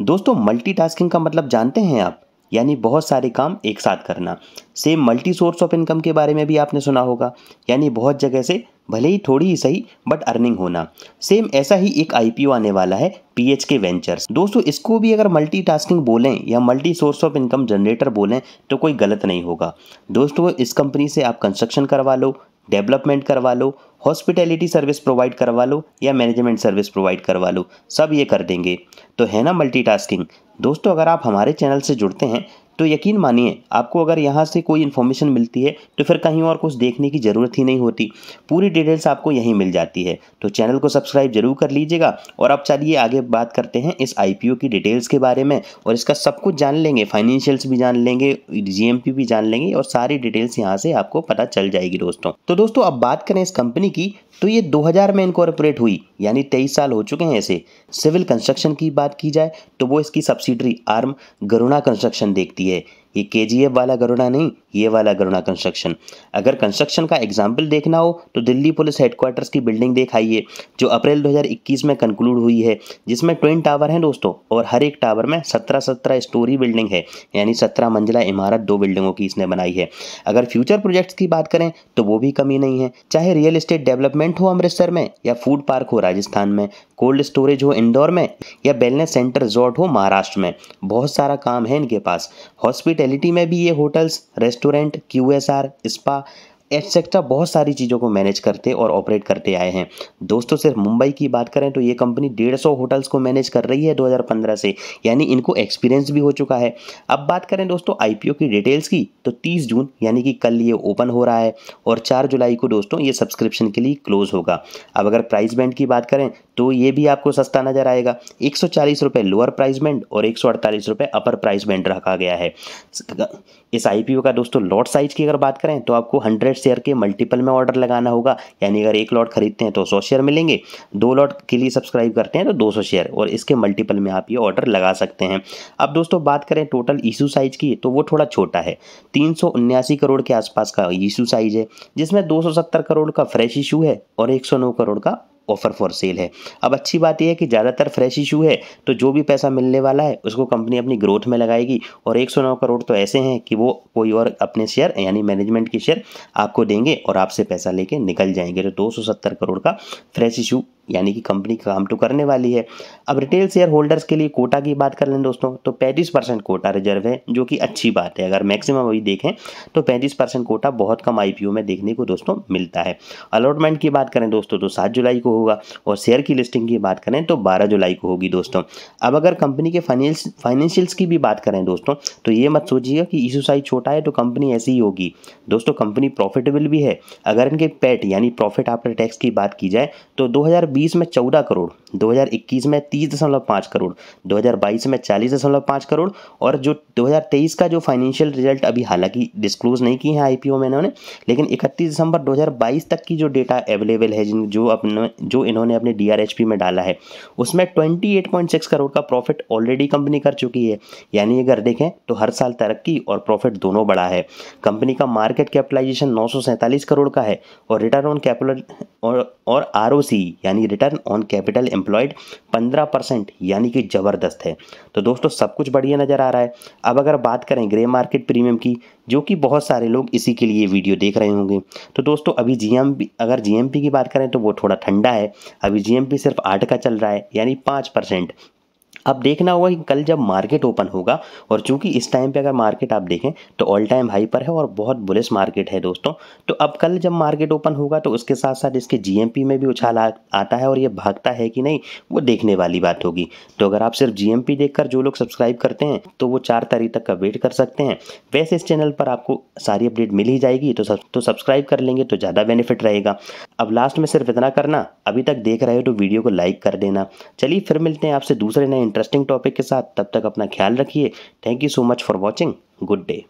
दोस्तों मल्टीटास्किंग का मतलब जानते हैं आप यानी बहुत सारे काम एक साथ करना same multi source of income के बारे में भी आपने सुना होगा यानी बहुत जगह से भले ही थोड़ी ही सही बट अर्निंग होना सेम ऐसा ही एक आईपीओ आने वाला है पी एच के वेंचर्स दोस्तों इसको भी अगर मल्टीटास्किंग बोलें या multi source of income generator बोलें तो कोई गलत नहीं होगा दोस्तों इस कंपनी से आप कंस्ट्रक्शन करवा लो डेवलपमेंट करवा लो हॉस्पिटैलिटी सर्विस प्रोवाइड करवा लो या मैनेजमेंट सर्विस प्रोवाइड करवा लो सब ये कर देंगे तो है ना मल्टीटास्किंग दोस्तों अगर आप हमारे चैनल से जुड़ते हैं तो यकीन मानिए आपको अगर यहाँ से कोई इन्फॉर्मेशन मिलती है तो फिर कहीं और कुछ देखने की ज़रूरत ही नहीं होती पूरी डिटेल्स आपको यहीं मिल जाती है तो चैनल को सब्सक्राइब जरूर कर लीजिएगा और अब चलिए आगे बात करते हैं इस आई की डिटेल्स के बारे में और इसका सब कुछ जान लेंगे फाइनेंशियल्स भी जान लेंगे जी भी जान लेंगे और सारी डिटेल्स यहाँ से आपको पता चल जाएगी दोस्तों तो दोस्तों अब बात करें इस कंपनी कंपनी की तो ये 2000 में इनकॉर्पोरेट हुई यानी तेईस साल हो चुके हैं ऐसे सिविल कंस्ट्रक्शन की बात की जाए तो वो इसकी सब्सिडरी आर्म गरुणा कंस्ट्रक्शन देखती है ये के वाला गरुणा नहीं ये वाला गरुणा कंस्ट्रक्शन अगर कंस्ट्रक्शन का एग्जाम्पल देखना हो तो दिल्ली पुलिस हेडक्वार्टर्स की बिल्डिंग देखाइए जो अप्रैल 2021 में कंक्लूड हुई है जिसमें ट्विन टावर हैं दोस्तों और हर एक टावर में सत्रह सत्रह स्टोरी बिल्डिंग है यानी सत्रह मंजिला इमारत दो बिल्डिंगों की इसने बनाई है अगर फ्यूचर प्रोजेक्ट्स की बात करें तो वो भी कमी नहीं है चाहे रियल इस्टेट डेवलपमेंट हो अमृतसर में या फूड पार्क हो राजस्थान में कोल्ड स्टोरेज हो इंदौर में या वेलनेस सेंटर रिजॉर्ट हो महाराष्ट्र में बहुत सारा काम है इनके पास हॉस्पिटैलिटी में भी ये होटल्स रेस्टोरेंट क्यू स्पा एटसेट्रा e बहुत सारी चीज़ों को मैनेज करते और ऑपरेट करते आए हैं दोस्तों सिर्फ मुंबई की बात करें तो ये कंपनी डेढ़ सौ होटल्स को मैनेज कर रही है 2015 से यानी इनको एक्सपीरियंस भी हो चुका है अब बात करें दोस्तों आईपीओ की डिटेल्स की तो 30 जून यानी कि कल ये ओपन हो रहा है और चार जुलाई को दोस्तों ये सब्सक्रिप्शन के लिए क्लोज होगा अब अगर प्राइस बैंड की बात करें तो ये भी आपको सस्ता नज़र आएगा एक सौ लोअर प्राइस बैंड और एक सौ अपर प्राइस बैंड रखा गया है इस आई का दोस्तों लॉट साइज की अगर बात करें तो आपको हंड्रेड शेयर के मल्टीपल में ऑर्डर लगाना होगा यानी अगर एक लॉट खरीदते हैं तो सौ शेयर मिलेंगे दो लॉट के लिए सब्सक्राइब करते हैं तो दो सौ शेयर और इसके मल्टीपल में आप ये ऑर्डर लगा सकते हैं अब दोस्तों बात करें टोटल ईशू साइज की तो वो थोड़ा छोटा है तीन करोड़ के आसपास का ईशू साइज है जिसमें दो करोड़ का फ्रेश इशू है और एक करोड़ का ऑफ़र फॉर सेल है अब अच्छी बात यह है कि ज़्यादातर फ्रेश इशू है तो जो भी पैसा मिलने वाला है उसको कंपनी अपनी ग्रोथ में लगाएगी और एक करोड़ तो ऐसे हैं कि वो कोई और अपने शेयर यानी मैनेजमेंट के शेयर आपको देंगे और आपसे पैसा लेके निकल जाएंगे तो 270 करोड़ का फ्रेश इशू यानी कि कंपनी काम तो करने वाली है अब रिटेल शेयर होल्डर्स के लिए कोटा की बात कर लें दोस्तों तो 35 परसेंट कोटा रिजर्व है जो कि अच्छी बात है अगर मैक्सिमम अभी देखें तो 35 परसेंट कोटा बहुत कम आईपीओ में देखने को दोस्तों मिलता है अलॉटमेंट की बात करें दोस्तों तो सात जुलाई को होगा और शेयर की लिस्टिंग की बात करें तो बारह जुलाई को होगी दोस्तों अब अगर कंपनी के फाइनेंशियल्स की भी बात करें दोस्तों तो ये मत सोचिएगा कि इशू साइज छोटा है तो कंपनी ऐसी ही होगी दोस्तों कंपनी प्रॉफिटेबल भी है अगर इनके पैट यानी प्रॉफिट आफ्टर टैक्स की बात की जाए तो दो बीस में चौदह करोड़ 2021 में तीस दशमलव पाँच करोड़ 2022 में चालीस दशमलव पाँच करोड़ और जो 2023 का जो फाइनेंशियल रिजल्ट अभी हालांकि डिस्क्लोज नहीं किए हैं आई पी ओ में इन्होंने लेकिन 31 दिसंबर 2022 तक की जो डेटा अवेलेबल है जिन जो अपने जो इन्होंने अपने पी में डाला है उसमें 28.6 करोड़ का प्रॉफिट ऑलरेडी कंपनी कर चुकी है यानी अगर देखें तो हर साल तरक्की और प्रॉफिट दोनों बढ़ा है कंपनी का मार्केट कैपिटलाइजेशन नौ करोड़ का है और रिटर्न ऑन कैपिटल और आर ओ यानी रिटर्न ऑन कैपिटल एम्प्लॉयड पंद्रह परसेंट यानी कि ज़बरदस्त है तो दोस्तों सब कुछ बढ़िया नज़र आ रहा है अब अगर बात करें ग्रे मार्केट प्रीमियम की जो कि बहुत सारे लोग इसी के लिए वीडियो देख रहे होंगे तो दोस्तों अभी जी अगर जी की बात करें तो वो थोड़ा ठंडा है अभी जी सिर्फ आठ का चल रहा है यानी पाँच अब देखना होगा कि कल जब मार्केट ओपन होगा और चूंकि इस टाइम पे अगर मार्केट आप देखें तो ऑल टाइम हाई पर है और बहुत बुलिस मार्केट है दोस्तों तो अब कल जब मार्केट ओपन होगा तो उसके साथ साथ इसके जीएमपी में भी उछाल आता है और ये भागता है कि नहीं वो देखने वाली बात होगी तो अगर आप सिर्फ जी देखकर जो लोग सब्सक्राइब करते हैं तो वो चार तारीख तक का वेट कर सकते हैं वैसे इस चैनल पर आपको सारी अपडेट मिल ही जाएगी तो सब्सक्राइब तो कर लेंगे तो ज़्यादा बेनिफिट रहेगा अब लास्ट में सिर्फ इतना करना अभी तक देख रहे हो तो वीडियो को लाइक कर देना चलिए फिर मिलते हैं आपसे दूसरे नए इंटरेस्टिंग टॉपिक के साथ तब तक अपना ख्याल रखिए thank you so much for watching good day